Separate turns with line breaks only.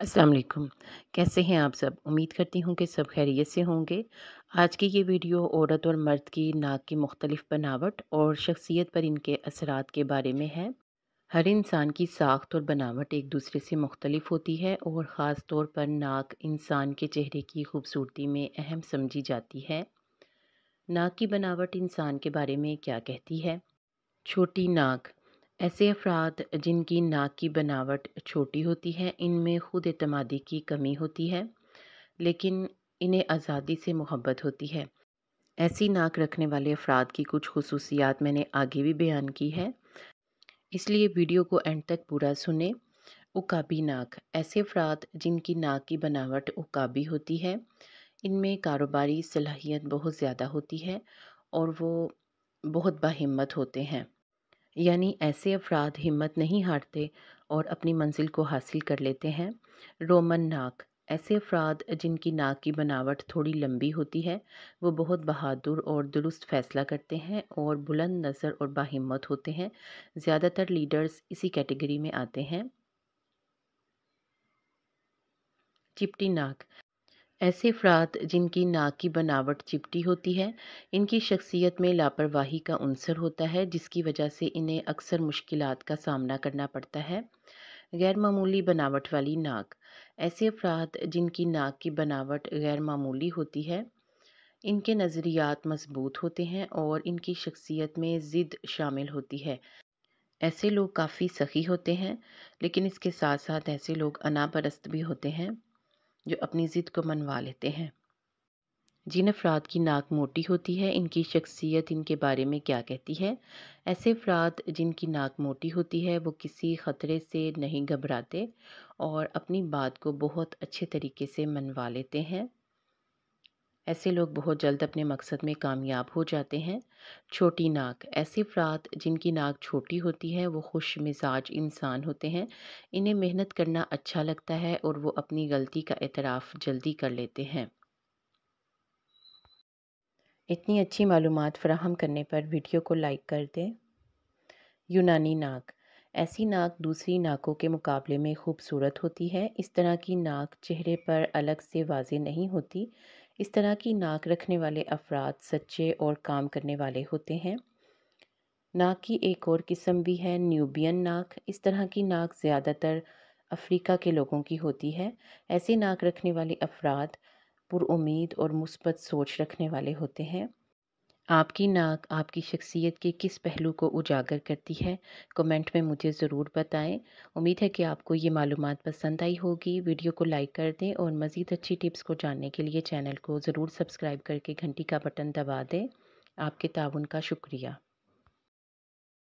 असलकम कैसे हैं आप सब उम्मीद करती हूँ कि सब खैरियत से होंगे आज की ये वीडियो औरत और मर्द की नाक की मुख्तलिफ बनावट और शख्सियत पर इनके असरात के बारे में है हर इंसान की साख्त और बनावट एक दूसरे से मुख्तलिफ होती है और ख़ास तौर पर नाक इंसान के चेहरे की खूबसूरती में अहम समझी जाती है नाक की बनावट इंसान के बारे में क्या कहती है छोटी नाक ऐसे अफराद जिनकी नाक की बनावट छोटी होती है इनमें ख़ुद अतमादी की कमी होती है लेकिन इन्हें आज़ादी से मोहब्बत होती है ऐसी नाक रखने वाले अफराद की कुछ खसूसियात मैंने आगे भी बयान की है इसलिए वीडियो को एंड तक पूरा सुने उकाबी नाक ऐसे अफराद जिनकी नाक की बनावट उकाबी होती है इनमें कारोबारी सलाहियत बहुत ज़्यादा होती है और वो बहुत बाहिम्मत होते हैं यानी ऐसे अफराद हिम्मत नहीं हारते और अपनी मंजिल को हासिल कर लेते हैं रोमन नाक ऐसे अफराद जिनकी नाक की बनावट थोड़ी लंबी होती है वो बहुत बहादुर और दुरुस्त फैसला करते हैं और बुलंद नज़र और बाहिम्मत होते हैं ज़्यादातर लीडर्स इसी कैटेगरी में आते हैं चिपटी नाक ऐसे अफराद जिनकी नाक की बनावट चिपटी होती है इनकी शख्सियत में लापरवाही का अनसर होता है जिसकी वजह से इन्हें अक्सर मुश्किल का सामना करना पड़ता है गैर मामूली बनावट वाली नाक ऐसे अफराद जिनकी नाक की बनावट गैर मामूली होती है इनके नज़रियात मजबूत होते हैं और इनकी शख्सियत में ज़िद शामिल होती है ऐसे लोग काफ़ी सखी होते हैं लेकिन इसके साथ साथ ऐसे लोग अनापरस्त भी होते हैं जो अपनी ज़िद को मनवा लेते हैं जिन अफराद की नाक मोटी होती है इनकी शख्सियत इनके बारे में क्या कहती है ऐसे अफराद जिनकी नाक मोटी होती है वो किसी ख़तरे से नहीं घबराते और अपनी बात को बहुत अच्छे तरीके से मनवा लेते हैं ऐसे लोग बहुत जल्द अपने मकसद में कामयाब हो जाते हैं छोटी नाक ऐसे अफराद जिनकी नाक छोटी होती है वो खुश मिजाज इंसान होते हैं इन्हें मेहनत करना अच्छा लगता है और वो अपनी गलती का एतराफ़ जल्दी कर लेते हैं इतनी अच्छी मालूम फ्राहम करने पर वीडियो को लाइक कर दें यूनानी नाक ऐसी नाक दूसरी नाकों के मुकाबले में खूबसूरत होती है इस तरह की नाक चेहरे पर अलग से वाजे नहीं होती इस तरह की नाक रखने वाले अफराद सच्चे और काम करने वाले होते हैं नाक की एक और किस्म भी है न्यूबियन नाक इस तरह की नाक ज़्यादातर अफ्रीका के लोगों की होती है ऐसे नाक रखने वाले अफराद पुरुद और मुस्बत सोच रखने वाले होते हैं आपकी नाक आपकी शख्सियत के किस पहलू को उजागर करती है कमेंट में मुझे ज़रूर बताएं उम्मीद है कि आपको ये मालूम पसंद आई होगी वीडियो को लाइक कर दें और मज़ीद अच्छी टिप्स को जानने के लिए चैनल को ज़रूर सब्सक्राइब करके घंटी का बटन दबा दें आपके ताउन का शुक्रिया